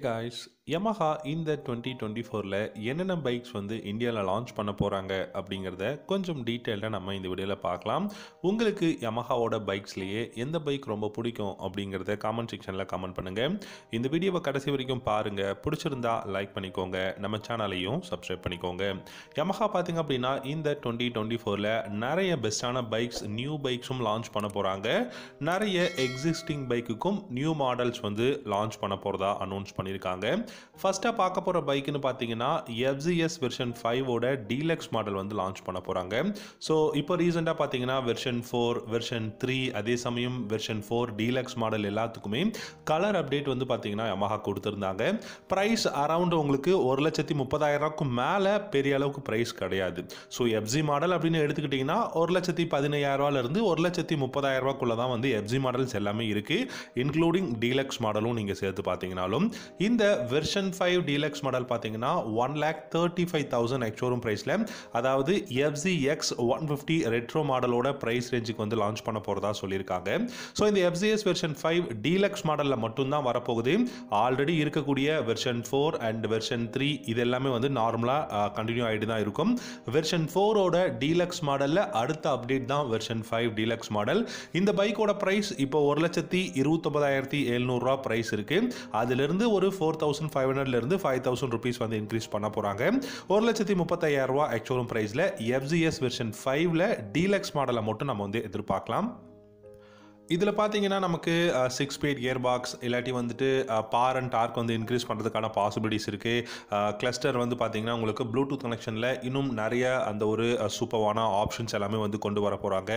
guys Yamaha இந்த twenty twenty ஃபோரில் என்னென்ன பைக்ஸ் வந்து இந்தியாவில் லான்ச் பண்ண போகிறாங்க அப்படிங்கிறத கொஞ்சம் டீட்டெயில்டாக நம்ம இந்த வீடியோவில் பார்க்கலாம் உங்களுக்கு யமஹாவோட பைக்ஸ்லேயே எந்த பைக் ரொம்ப பிடிக்கும் அப்படிங்கிறத காமெண்ட் செக்ஷனில் கமெண்ட் பண்ணுங்கள் இந்த வீடியோவை கடைசி வரைக்கும் பாருங்கள் பிடிச்சிருந்தா லைக் பண்ணிக்கோங்க நம்ம சேனலையும் சப்ஸ்கிரைப் பண்ணிக்கோங்க யமஹா பார்த்திங்க அப்படின்னா இந்த டுவெண்ட்டி டுவெண்ட்டி ஃபோரில் நிறைய பெஸ்ட்டான பைக்ஸ் நியூ பைக்ஸும் லான்ச் பண்ண போகிறாங்க நிறைய எக்ஸிஸ்டிங் பைக்குக்கும் நியூ மாடல்ஸ் வந்து லான்ச் பண்ண போகிறதா அனௌன்ஸ் பண்ணியிருக்காங்க ஃபஸ்ட்டாக பார்க்க போகிற பைக்குன்னு பார்த்தீங்கன்னா எஃப்ஜிஎஸ் வெர்ஷன் ஃபைவோட டீலக்ஸ் மாடல் வந்து லான்ச் பண்ண போகிறாங்க ஸோ இப்போ ரீசெண்டாக பார்த்தீங்கன்னா வெர்ஷன் ஃபோர் வெர்ஷன் த்ரீ அதே சமயம் வெர்ஷன் ஃபோர் டீலக்ஸ் மாடல் எல்லாத்துக்குமே கலர் அப்டேட் வந்து பார்த்தீங்கன்னா யமஹா கொடுத்துருந்தாங்க ப்ரைஸ் அரவுண்ட் உங்களுக்கு ஒரு லட்சத்தி முப்பதாயிரம் மேலே பெரிய அளவுக்கு ப்ரைஸ் கிடையாது ஸோ எஃப்ஜி மாடல் அப்படின்னு எடுத்துக்கிட்டிங்கன்னா ஒரு லட்சத்தி பதினையாயிரரூவாலேருந்து ஒரு லட்சத்தி முப்பதாயிரரூபாக்குள்ளே தான் வந்து எஃப்ஜி மாடல்ஸ் எல்லாமே இருக்குது இன்க்ளூடிங் டீலக்ஸ் மாடலும் நீங்கள் சேர்த்து பார்த்தீங்கனாலும் இந்த version version five deluxe model பார்த்தீங்கன்னா one lakh thirty five thousand ex showroom ப்ரைஸில் அதாவது FZ X one fifty retro மாடலோட ப்ரைஸ் ரேஞ்சுக்கு வந்து லான்ச் பண்ண போகிறதா சொல்லியிருக்காங்க ஸோ இந்த எஃப்சிஎஸ் வெர்ஷன் ஃபைவ் டீலக்ஸ் மாடலில் மட்டும்தான் வரப்போகுது ஆல்ரெடி இருக்கக்கூடிய version four and version three இது எல்லாமே வந்து நார்மலாக கண்டினியூ ஆகிட்டு தான் இருக்கும் வெர்ஷன் ஃபோரோட டீலக்ஸ் மாடலில் அடுத்த அப்டேட் தான் வெர்ஷன் ஃபைவ் டீலக்ஸ் மாடல் இந்த பைக்கோட ப்ரைஸ் இப்போ ஒரு லட்சத்தி இருபத்தொம்பதாயிரத்தி எழுநூறுரூவா ப்ரைஸ் இருக்குது அதிலிருந்து ஒரு ஃபோர் தௌசண்ட் தௌசண்ட் ஃபைவ் ஹண்ட்ரட்லேருந்து ஃபைவ் தௌசண்ட் ருபீஸ் வந்து இன்க்ரீஸ் பண்ண போகிறாங்க ஒரு லட்சத்தி ரூபா ஆக்சுவலும் ப்ரைஸில் எஃப்ஜிஎஸ் வெர்ஷன் ஃபைவ்ல டீலக்ஸ் மாடலை மட்டும் நம்ம வந்து எதிர்பார்க்கலாம் இதில் பார்த்தீங்கன்னா நமக்கு சிக்ஸ் ஸ்பீட் கியர் பாக்ஸ் இல்லாட்டி வந்துட்டு பார் அண்ட் டார்க் வந்து இன்க்ரீஸ் பண்ணுறதுக்கான பாசிபிலிட்டிஸ் இருக்குது கிளஸ்டர் வந்து பார்த்தீங்கன்னா உங்களுக்கு ப்ளூடூத் கனெக்ஷனில் இன்னும் நிறைய அந்த ஒரு சூப்பர்வான ஆப்ஷன்ஸ் எல்லாமே வந்து கொண்டு வர போகிறாங்க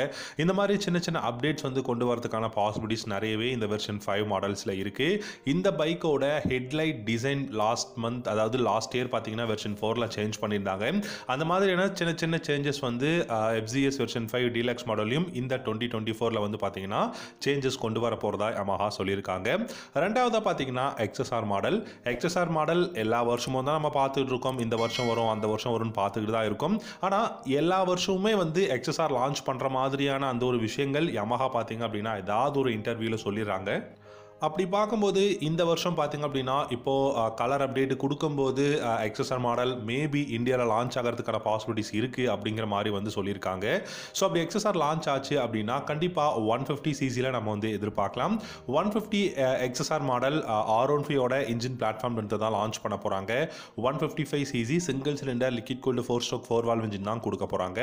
இந்த மாதிரி சின்ன சின்ன அப்டேட்ஸ் வந்து கொண்டு வரதுக்கான பாசிபிலிட்டிஸ் நிறையவே இந்த வெர்ஷன் ஃபைவ் மாடல்ஸில் இருக்குது இந்த பைக்கோட ஹெட்லைட் டிசைன் லாஸ்ட் மந்த் அதாவது லாஸ்ட் இயர் பார்த்தீங்கன்னா வெர்ஷன் ஃபோரில் சேஞ்ச் பண்ணியிருந்தாங்க அந்த மாதிரியான சின்ன சின்ன சேஞ்சஸ் வந்து எஃப்சிஎஸ் வெர்ஷன் ஃபைவ் டீலக்ஸ் மாடலையும் இந்த டுவெண்ட்டி டுவெண்ட்டி ஃபோரில் வந்து பார்த்தீங்கன்னா சேஞ்சஸ் கொண்டு வர போகிறதா யமஹா சொல்லியிருக்காங்க ரெண்டாவதாக பார்த்தீங்கன்னா எக்ஸ்எஸ்ஆர் மாடல் எக்ஸ்எஸ்ஆர் மாடல் எல்லா வருஷமும் தான் நம்ம பார்த்துக்கிட்டு இருக்கோம் இந்த வருஷம் வரும் அந்த வருஷம் வரும்னு பார்த்துக்கிட்டு தான் இருக்கும் ஆனால் எல்லா வருஷமுமே வந்து எக்ஸ்எஸ்ஆர் லான்ச் பண்ணுற மாதிரியான அந்த ஒரு விஷயங்கள் யமஹா பார்த்தீங்க அப்படின்னா ஏதாவது ஒரு இன்டர்வியூவில் சொல்லிடுறாங்க அப்படி பார்க்கும்போது இந்த வருஷம் பார்த்திங்க அப்படின்னா இப்போது கலர் அப்டேட் கொடுக்கும்போது எக்ஸஸ்ஆர் மாடல் மேபி இந்தியாவில் லான்ச் ஆகிறதுக்கான பாசிபிலிட்டிஸ் இருக்குது அப்படிங்கிற மாதிரி வந்து சொல்லியிருக்காங்க ஸோ அப்படி எக்ஸசர் லான்ச் ஆச்சு அப்படின்னா கண்டிப்பாக ஒன் ஃபிஃப்டி சிசியில் நம்ம வந்து எதிர்பார்க்கலாம் one fifty XSR model R one ஃபைவோட இன்ஜின் பிளாட்ஃபார்ம் தான் லான்ச் பண்ண போகிறாங்க one fifty five CC single cylinder liquid cooled four stroke four valve engine தான் கொடுக்க போகிறாங்க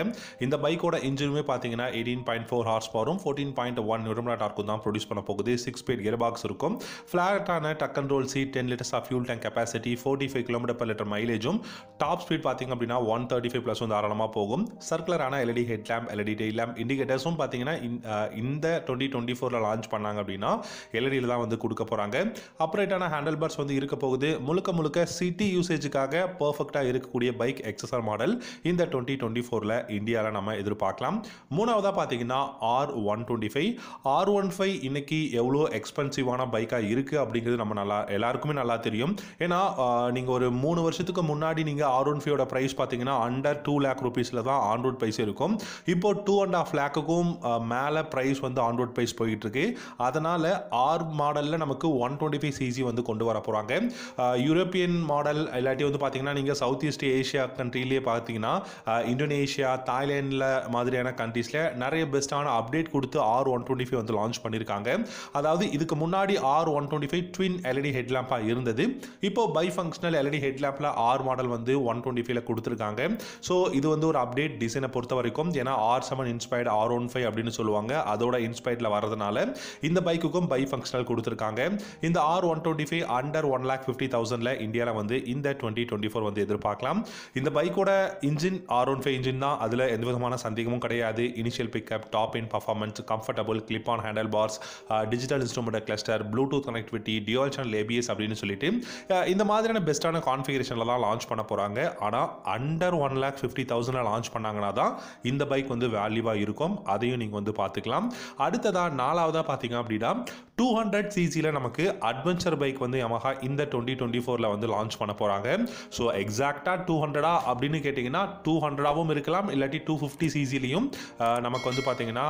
இந்த பைக்கோட இன்ஜினுமே பார்த்தீங்கன்னா எயிட்டீன் பாயிண்ட் ஃபோர் ஹார்ஸ் பவரும் ஃபோர்டீன் பாயிண்ட் ஒன் நியூரம்லா டார்க்கும் தான் ப்ரொடியூஸ் பண்ண போகுது சிக்ஸ் ஸ்பீட் கியர் பாக்ஸ் கொடுத்துருக்கும் ஃப்ளாட்டான tuck and roll seat ten litres of fuel tank capacity forty five kilometre per litre மைலேஜும் டாப் ஸ்பீட் பார்த்திங்க அப்படின்னா ஒன் தேர்ட்டி ஃபைவ் ப்ளஸ் வந்து தாராளமாக போகும் சர்க்குலரான LED head lamp LED day lamp இண்டிகேட்டர்ஸும் பார்த்தீங்கன்னா இந்த டுவெண்ட்டி டுவெண்ட்டி ஃபோரில் லான்ச் பண்ணாங்க அப்படின்னா எல்இடியில் e தான் வந்து கொடுக்க போகிறாங்க அப்ரேட்டான ஹேண்டில் பார்ஸ் வந்து இருக்க போகுது முழுக்க முழுக்க சிட்டி யூசேஜுக்காக பர்ஃபெக்டாக இருக்கக்கூடிய பைக் எக்ஸசர் மாடல் இந்த டுவெண்ட்டி டுவெண்ட்டி ஃபோரில் இந்தியாவில் நம்ம எதிர்பார்க்கலாம் மூணாவதாக பார்த்தீங்கன்னா R one twenty five R one five இன்னைக்கு எவ்வளோ எக்ஸ்பென்சிவ் எஃபெக்டிவான பைக்காக இருக்குது அப்படிங்கிறது நம்ம நல்லா எல்லாருக்குமே நல்லா தெரியும் ஏன்னா நீங்கள் ஒரு மூணு வருஷத்துக்கு முன்னாடி நீங்கள் ஆர் ஒன் ஃபியோட ப்ரைஸ் பார்த்தீங்கன்னா அண்டர் டூ லேக் ருபீஸில் தான் ஆன்ரோட் பைஸ் ப்ரைஸ் இருக்கும் இப்போ டூ அண்ட் ஆஃப் லேக்குக்கும் மேலே ப்ரைஸ் வந்து ஆன்ரோட் ப்ரைஸ் போயிட்டு இருக்கு அதனால் ஆர் மாடலில் நமக்கு ஒன் டுவெண்ட்டி ஃபைவ் சிசி வந்து கொண்டு வர போகிறாங்க யூரோப்பியன் மாடல் இல்லாட்டி வந்து பார்த்தீங்கன்னா நீங்கள் சவுத் ஈஸ்ட் ஏஷியா கண்ட்ரிலேயே பார்த்தீங்கன்னா இந்தோனேஷியா தாய்லாண்டில் மாதிரியான கண்ட்ரீஸில் நிறைய பெஸ்ட்டான அப்டேட் கொடுத்து ஆர் ஒன் டுவெண்ட்டி ஃபைவ் வந்து லான்ச் பண்ணியிருக்காங்க அதாவது இதுக்கு முன்னாடி முன்னாடி R one twenty five twin LED ஹெட்லாம்பாக இருந்தது இப்போ பை ஃபங்க்ஷனல் எல்இடி ஹெட்லாம்பில் ஆர் மாடல் வந்து ஒன் டுவெண்ட்டி ஃபைவ்ல கொடுத்துருக்காங்க ஸோ இது வந்து ஒரு அப்டேட் டிசைனை பொறுத்த வரைக்கும் ஏன்னா R seven inspired R one five அப்படின்னு சொல்லுவாங்க அதோட இன்ஸ்பைர்டில் வரதுனால இந்த பைக்குக்கும் பை ஃபங்க்ஷனல் கொடுத்துருக்காங்க இந்த R one twenty five under one lakh fifty தௌசண்டில் இந்தியாவில் வந்து இந்த டுவெண்ட்டி டுவெண்ட்டி ஃபோர் வந்து எதிர்பார்க்கலாம் இந்த பைக்கோட engine R one five engine தான் அதில் எந்த விதமான சந்தேகமும் கிடையாது initial pickup top end performance comfortable clip on handlebars digital instrument cluster adapter Bluetooth connectivity dual channel ABS அப்படின்னு சொல்லிட்டு இந்த மாதிரியான பெஸ்ட்டான கான்ஃபிகரேஷனில் தான் லான்ச் பண்ண போகிறாங்க ஆனால் அண்டர் ஒன் லேக் ஃபிஃப்டி தௌசண்டில் லான்ச் பண்ணாங்கன்னா தான் இந்த பைக் வந்து வேல்யூவாக இருக்கும் அதையும் நீங்கள் வந்து பார்த்துக்கலாம் அடுத்ததாக நாலாவதாக பார்த்தீங்க அப்படின்னா டூ ஹண்ட்ரட் சிசியில் நமக்கு அட்வென்ச்சர் பைக் வந்து யமஹா இந்த டுவெண்ட்டி டுவெண்ட்டி ஃபோரில் வந்து லான்ச் பண்ண போகிறாங்க ஸோ எக்ஸாக்டாக டூ ஹண்ட்ரடா அப்படின்னு கேட்டிங்கன்னா டூ ஹண்ட்ரடாகவும் இருக்கலாம் இல்லாட்டி டூ ஃபிஃப்டி சிசிலையும் நமக்கு வந்து பார்த்தீங்கன்னா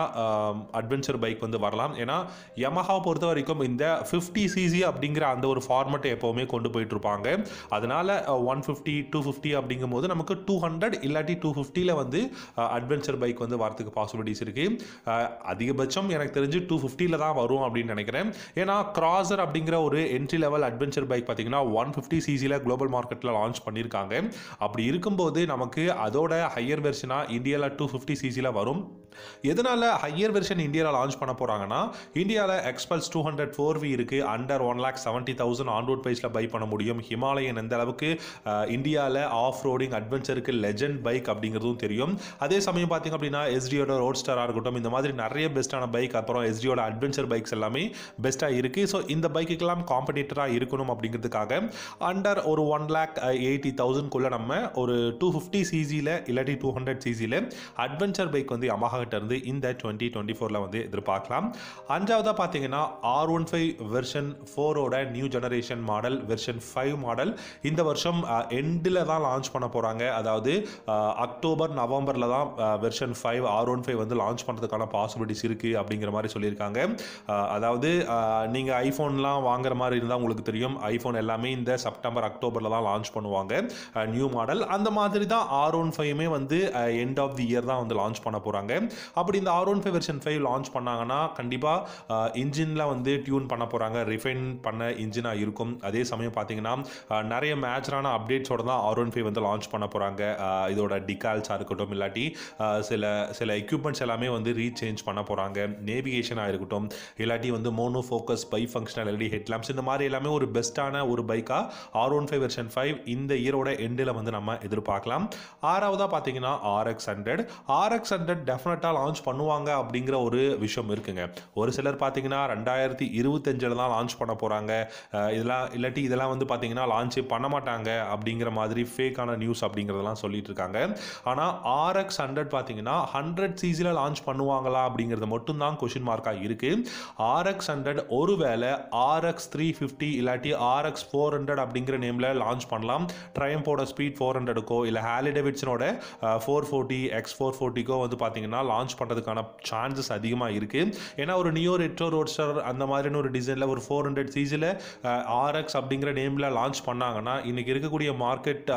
அட்வென்ச்சர் பைக் வந்து வரலாம் ஏன்னா யமஹா பொறுத்த வரைக்கும் இந்த ஃபிஃப்டி சிசி அப்படிங்கிற அந்த ஒரு ஃபார்மெட்டை எப்போவுமே கொண்டு போயிட்டுருப்பாங்க அதனால் ஒன் ஃபிஃப்டி டூ ஃபிஃப்டி அப்படிங்கும் போது நமக்கு டூ ஹண்ட்ரட் இல்லாட்டி டூ ஃபிஃப்டியில் வந்து அட்வென்ச்சர் பைக் வந்து வரத்துக்கு பாசிபிலிட்டிஸ் இருக்குது அதிகபட்சம் எனக்கு தெரிஞ்சு டூ ஃபிஃப்டியில் தான் வரும் அப்படின்னு நினைக்கிறேன் ஏன்னா கிராசர் அப்படிங்கிற ஒரு என்ட்ரி லெவல் அட்வென்ச்சர் பைக் பார்த்தீங்கன்னா ஒன் ஃபிஃப்டி சிசியில் குளோபல் மார்க்கெட்டில் லான்ச் பண்ணியிருக்காங்க அப்படி இருக்கும்போது நமக்கு அதோட ஹையர் வெர்ஷனாக இந்தியாவில் டூ ஃபிஃப்டி சிசியில் வரும் எதனால் ஹையர் வெர்ஷன் இந்தியாவில் லான்ச் பண்ண போகிறாங்கன்னா இந்தியாவில் Xpulse two hundred four V இருக்குது under one lakh seventy thousand on road ப்ரைஸில் பை பண்ண முடியும் ஹிமாலயன் எந்த அளவுக்கு இந்தியாவில் ஆஃப் ரோடிங் அட்வென்ச்சருக்கு லெஜண்ட் பைக் அப்படிங்கிறதும் தெரியும் அதே சமயம் பார்த்திங்க அப்படின்னா எஸ்டியோட ரோட் ஸ்டாராக இருக்கட்டும் இந்த மாதிரி நிறைய பெஸ்ட்டான பைக் அப்புறம் எஸ்டியோட அட்வென்ச்சர் பைக்ஸ் எல்லாமே பெஸ்ட்டாக இருக்குது ஸோ இந்த பைக்குக்கெல்லாம் காம்படிட்டராக இருக்கணும் அப்படிங்கிறதுக்காக அண்டர் ஒரு ஒன் லேக் எயிட்டி தௌசண்ட்குள்ளே நம்ம ஒரு டூ ஃபிஃப்டி சிஜியில் இல்லாட்டி டூ ஹண்ட்ரட் சிஜியில் அட்வென்ச்சர் பைக் வந்து அமஹாகிட்ட இருந்து இந்த டுவெண்ட்டி டுவெண்ட்டி ஃபோரில் வந்து எதிர்பார்க்கலாம் அஞ்சாவதாக பார்த்தீங்கன்னா ஆர் ஒன் ஃபைவ் வெர்ஷன் ஃபோரோட new generation model version five model இந்த வருஷம் எண்டில் தான் லான்ச் பண்ண போகிறாங்க அதாவது அக்டோபர் நவம்பரில் தான் version five R one five வந்து லான்ச் பண்ணுறதுக்கான பாசிபிலிட்டிஸ் இருக்குது அப்படிங்கிற மாதிரி சொல்லியிருக்காங்க அதாவது நீங்கள் ஐஃபோன்லாம் வாங்குற மாதிரி இருந்தால் உங்களுக்கு தெரியும் ஐஃபோன் எல்லாமே இந்த செப்டம்பர் அக்டோபரில் தான் லான்ச் பண்ணுவாங்க நியூ மாடல் அந்த மாதிரி தான் ஆர் ஒன் ஃபைவுமே வந்து எண்ட் ஆஃப் தி இயர் தான் வந்து லான்ச் பண்ண போகிறாங்க அப்படி இந்த R one five version five launch பண்ணாங்கன்னா கண்டிப்பாக இன்ஜினில் வந்து டியூ டியூன் பண்ண போகிறாங்க ரிஃபைன் பண்ண இன்ஜினாக இருக்கும் அதே சமயம் பார்த்தீங்கன்னா நிறைய மேட்சரான அப்டேட்ஸோட தான் ஆர் ஒன் ஃபைவ் வந்து லான்ச் பண்ண போகிறாங்க இதோட டிகால்ஸாக இருக்கட்டும் இல்லாட்டி சில சில எக்யூப்மெண்ட்ஸ் எல்லாமே வந்து ரீசேஞ்ச் பண்ண போகிறாங்க நேவிகேஷனாக இருக்கட்டும் இல்லாட்டி வந்து mono focus bi functional LED headlamps இந்த மாதிரி எல்லாமே ஒரு பெஸ்ட்டான ஒரு பைக்காக R one five version five இந்த இயரோட எண்டில் வந்து நம்ம எதிர்பார்க்கலாம் ஆறாவதாக பார்த்தீங்கன்னா ஆர்எக்ஸ் ஹண்ட்ரட் ஆர்எக்ஸ் ஹண்ட்ரட் டெஃபினட்டாக லான்ச் பண்ணுவாங்க அப்படிங்கிற ஒரு விஷயம் இருக்குங்க ஒரு சிலர் பார்த்தீங்கன்னா ரெண்டாயிரத்தி இருபது இருபத்தஞ்சில் தான் லான்ச் பண்ண போகிறாங்க இதெல்லாம் இல்லாட்டி இதெல்லாம் வந்து பார்த்தீங்கன்னா லான்ச் பண்ண மாட்டாங்க அப்படிங்கிற மாதிரி ஃபேக்கான நியூஸ் அப்படிங்கிறதெல்லாம் சொல்லிட்டு இருக்காங்க ஆனால் ஆர்எக்ஸ் ஹண்ட்ரட் பார்த்தீங்கன்னா ஹண்ட்ரட் சிசியில் லான்ச் பண்ணுவாங்களா அப்படிங்கிறது மட்டும்தான் கொஷின் மார்க்காக இருக்குது ஆர்எக்ஸ் ஹண்ட்ரட் ஒருவேளை ஆர்எக்ஸ் த்ரீ ஃபிஃப்டி இல்லாட்டி ஆர்எக்ஸ் ஃபோர் ஹண்ட்ரட் அப்படிங்கிற நேமில் லான்ச் பண்ணலாம் ட்ரையம்போட ஸ்பீட் ஃபோர் ஹண்ட்ரடுக்கோ இல்லை Harley four forty X four ஃபோர்ட்டிக்கோ வந்து பார்த்தீங்கன்னா லான்ச் பண்ணுறதுக்கான சான்சஸ் அதிகமாக இருக்குது ஏன்னா ஒரு நியூ ரெட்ரோ ரோட்ஸ்டர் அந்த மாதிரி மாடர்ன் ஒரு டிசைனில் ஒரு ஃபோர் ஹண்ட்ரட் சீசியில் ஆர்எக்ஸ் அப்படிங்கிற நேமில் லான்ச் பண்ணாங்கன்னா இன்றைக்கி இருக்கக்கூடிய மார்க்கெட்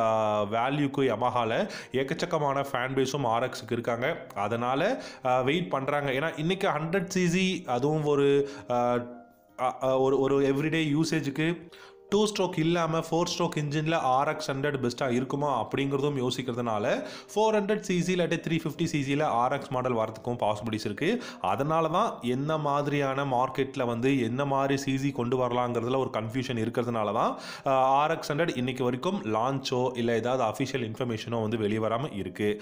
வேல்யூக்கு யமஹாவில் ஏக்கச்சக்கமான ஃபேன் பேஸும் ஆர்எக்ஸுக்கு இருக்காங்க அதனால் வெயிட் பண்ணுறாங்க ஏன்னா இன்றைக்கி ஹண்ட்ரட் சிசி அதுவும் ஒரு ஒரு ஒரு எவ்ரிடே யூசேஜுக்கு டூ ஸ்ட்ரோக் இல்லாமல் ஃபோர் ஸ்ட்ரோக் இன்ஜினில் ஆர்எக்ஸ் ஹண்ட்ரட் பெஸ்ட்டாக இருக்குமா அப்படிங்கிறதும் யோசிக்கிறதுனால ஃபோர் ஹண்ட்ரட் சிசி இல்லாட்டி த்ரீ ஃபிஃப்டி சிசியில் ஆர்எக்ஸ் மாடல் வரதுக்கும் பாசிபிலிட்டிஸ் இருக்குது அதனால தான் என்ன மாதிரியான மார்க்கெட்டில் வந்து என்ன மாதிரி சிசி கொண்டு வரலாங்கிறதுல ஒரு கன்ஃபியூஷன் இருக்கிறதுனால தான் ஆர்எக்ஸ் ஹண்ட்ரட் இன்றைக்கி வரைக்கும் லான்ச்சோ இல்லை ஏதாவது அஃபிஷியல் இன்ஃபர்மேஷனோ வந்து வெளியே வராமல் இருக்குது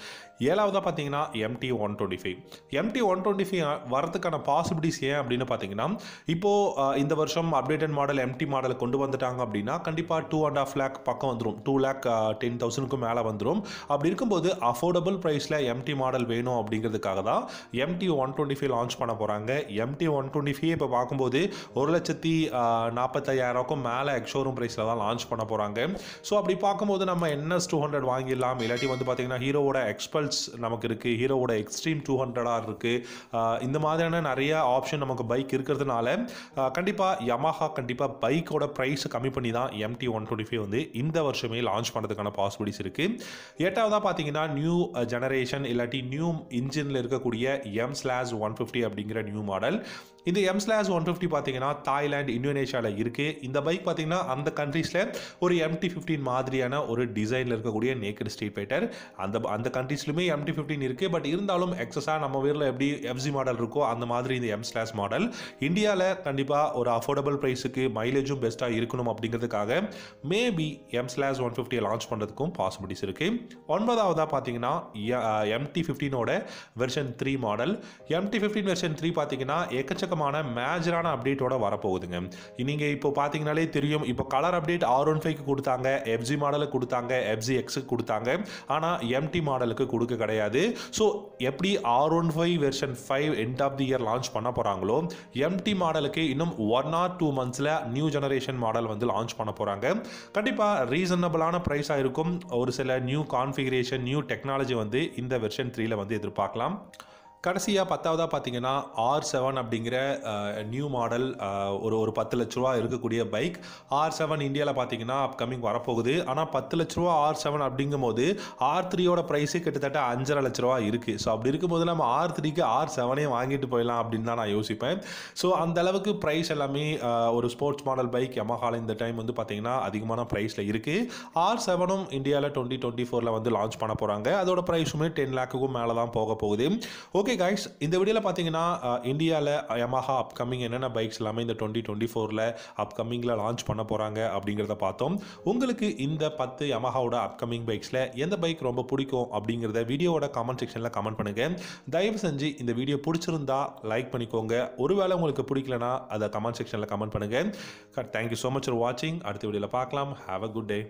ஏழாவதாக பார்த்தீங்கன்னா MT one twenty five MT one twenty five வரதுக்கான பாசிபிலிட்டிஸ் ஏன் அப்படின்னு பார்த்தீங்கன்னா இப்போது இந்த வருஷம் அப்டேட்டட் மாடல் எம்டி மாடல் கொண்டு வந்துட்டாங்க அப்படின்னா கண்டிப்பாக டூ அண்ட் ஆஃப் லேக் பக்கம் வந்துடும் டூ லேக் டென் uh, தௌசண்ட்க்கு மேலே வந்துடும் அப்படி இருக்கும்போது அஃபோர்டபுள் ப்ரைஸில் எம்டி மாடல் வேணும் அப்படிங்கிறதுக்காக தான் MT one twenty five launch பண்ண போகிறாங்க எம்டி ஒன் டுவெண்ட்டி ஃபைவ் இப்போ பார்க்கும்போது ஒரு லட்சத்தி uh, நாற்பத்தையாயிரக்கும் மேலே எக்ஷோரூம் ப்ரைஸில் தான் லான்ச் பண்ண போகிறாங்க ஸோ அப்படி பார்க்கும்போது நம்ம என்எஸ் டூ ஹண்ட்ரட் வாங்கிடலாம் இல்லாட்டி வந்து பார்த்தீங்கன்னா ஹீரோவோட எக்ஸ்பல்ஸ் நமக்கு இருக்குது ஹீரோவோட எக்ஸ்ட்ரீம் டூ ஹண்ட்ரடாக இருக்குது இந்த மாதிரியான நிறைய ஆப்ஷன் நமக்கு பைக் இருக்கிறதுனால கண்டிப்பாக யமஹா கண்டிப்பாக பைக்கோட ப்ரைஸ் கம்மி பண்ணி தான் எம்டி ஒன் டுவெண்ட்டி ஃபைவ் வந்து இந்த வருஷமே லான்ச் பண்ணுறதுக்கான பாசிபிலிட்டிஸ் இருக்குது எட்டாவதாக பார்த்தீங்கன்னா நியூ ஜெனரேஷன் uh, இல்லாட்டி நியூ இன்ஜினில் இருக்கக்கூடிய எம் ஸ்லாஸ் ஒன் ஃபிஃப்டி அப்படிங்கிற நியூ மாடல் இந்த எம் ஸ்லாஸ் ஒன் ஃபிஃப்டி பார்த்தீங்கன்னா தாய்லாந்து இந்தோனேஷியாவில் இருக்குது இந்த பைக் பார்த்தீங்கன்னா அந்த கண்ட்ரீஸில் ஒரு எம்டி ஃபிஃப்டின் மாதிரியான ஒரு டிசைனில் இருக்கக்கூடிய நேக்கட் ஸ்ட்ரீட் ஃபைட்டர் அந்த அந்த கண்ட்ரீஸ்லுமே எம்டி ஃபிஃப்டின் இருக்குது பட் இருந்தாலும் எக்ஸஸாக நம்ம வீரில் எப்படி எஃப்சி மாடல் இருக்கோ அந்த மாதிரி இந்த எம் ஸ்லாஸ் மாடல் இந்தியாவில் கண்டிப்பாக ஒரு அஃபோர்டபுள் ப்ரைஸுக்கு மைலேஜும் பெஸ்ட்டாக இருக்கணும் அப்படிங்கிறதுக்காக மேபி எம் ஸ்லாஸ் ஒன் ஃபிஃப்டியை லான்ச் பண்ணுறதுக்கும் பாசிபிலிட்டிஸ் இருக்குது ஒன்பதாவதாக பார்த்தீங்கன்னா எம்டி ஃபிஃப்டீனோட version three model MT fifteen version three பார்த்தீங்கன்னா எக்கச்சக்கமான மேஜரான அப்டேட்டோட வரப்போகுதுங்க நீங்கள் இப்போ பார்த்தீங்கனாலே தெரியும் இப்போ கலர் அப்டேட் ஆர் ஒன் ஃபைவ்க்கு கொடுத்தாங்க எஃப்ஜி மாடலுக்கு கொடுத்தாங்க எஃப்ஜி எக்ஸுக்கு கொடுத்தாங்க ஆனால் எம்டி மாடலுக்கு கொடுக்க கிடையாது ஸோ எப்படி R one five version five end of the year launch பண்ண போகிறாங்களோ எம்டி மாடலுக்கு இன்னும் ஒன் ஆர் டூ மந்த்ஸில் நியூ ஜெனரேஷன் மாடல் வந்து வந்து லான்ச் பண்ண போகிறாங்க கண்டிப்பாக ரீசனபிளான ப்ரைஸாக இருக்கும் ஒரு சில நியூ கான்ஃபிகரேஷன் நியூ டெக்னாலஜி வந்து இந்த வெர்ஷன் த்ரீல வந்து எதிர்பார்க்கலாம் கடைசியாக பத்தாவதாக பார்த்தீங்கன்னா ஆர் செவன் அப்படிங்கிற நியூ மாடல் ஒரு ஒரு பத்து லட்ச ரூபா இருக்கக்கூடிய பைக் ஆர் செவன் இந்தியாவில் பார்த்தீங்கன்னா அப்கமிங் வரப்போகுது ஆனால் பத்து லட்ச ரூபா ஆர் செவன் அப்படிங்கும் போது ஆர் த்ரீயோட ப்ரைஸு கிட்டத்தட்ட அஞ்சரை லட்ச ரூபா இருக்குது ஸோ அப்படி இருக்கும்போது நம்ம ஆர் த்ரீக்கு ஆர் செவனே வாங்கிட்டு போயிடலாம் அப்படின்னு தான் நான் யோசிப்பேன் ஸோ அந்த அளவுக்கு ப்ரைஸ் எல்லாமே ஒரு ஸ்போர்ட்ஸ் மாடல் பைக் எமஹால இந்த டைம் வந்து பார்த்தீங்கன்னா அதிகமான ப்ரைஸில் இருக்குது ஆர் செவனும் இந்தியாவில் டுவெண்ட்டி டுவெண்ட்டி ஃபோரில் வந்து லான்ச் பண்ண போகிறாங்க அதோட ப்ரைஸுமே டென் லேக்குக்கும் மேலே தான் போக போகுது ஓகே ஓகே கைஸ் இந்த வீடியோவில் பார்த்தீங்கன்னா இந்தியாவில் யமஹா அப்கமிங் என்னென்ன பைக்ஸ் எல்லாமே இந்த டுவெண்ட்டி டுவெண்ட்டி ஃபோரில் அப்கமிங்கில் லான்ச் பண்ண போகிறாங்க அப்படிங்கிறத பார்த்தோம் உங்களுக்கு இந்த பத்து யமஹாவோட அப்கமிங் பைக்ஸில் எந்த பைக் ரொம்ப பிடிக்கும் அப்படிங்கிறத வீடியோவோட கமெண்ட் செக்ஷனில் கமெண்ட் பண்ணுங்கள் தயவு செஞ்சு இந்த வீடியோ பிடிச்சிருந்தா லைக் பண்ணிக்கோங்க ஒருவேளை உங்களுக்கு பிடிக்கலனா அதை கமெண்ட் செக்ஷனில் கமெண்ட் பண்ணுங்கள் தேங்க்யூ ஸோ மச் ஃபார் வாட்சிங் அடுத்த வீடியோவில் பார்க்கலாம் ஹாவ் அ குட் டே